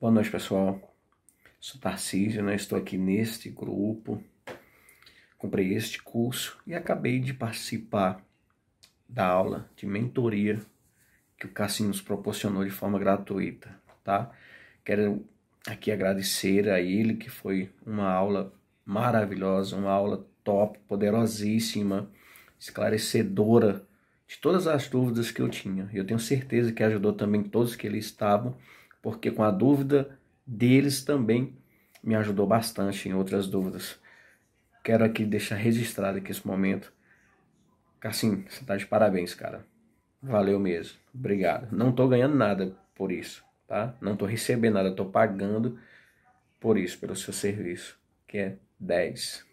Boa noite, pessoal. Sou Tarcísio, né? estou aqui neste grupo. Comprei este curso e acabei de participar da aula de mentoria que o Cassino nos proporcionou de forma gratuita, tá? Quero aqui agradecer a ele, que foi uma aula maravilhosa, uma aula top, poderosíssima, esclarecedora de todas as dúvidas que eu tinha. Eu tenho certeza que ajudou também todos que ali estavam porque com a dúvida deles também me ajudou bastante em outras dúvidas. Quero aqui deixar registrado aqui esse momento. Cassim, você tá de parabéns, cara. Valeu mesmo. Obrigado. Não tô ganhando nada por isso, tá? Não tô recebendo nada, tô pagando por isso, pelo seu serviço, que é 10.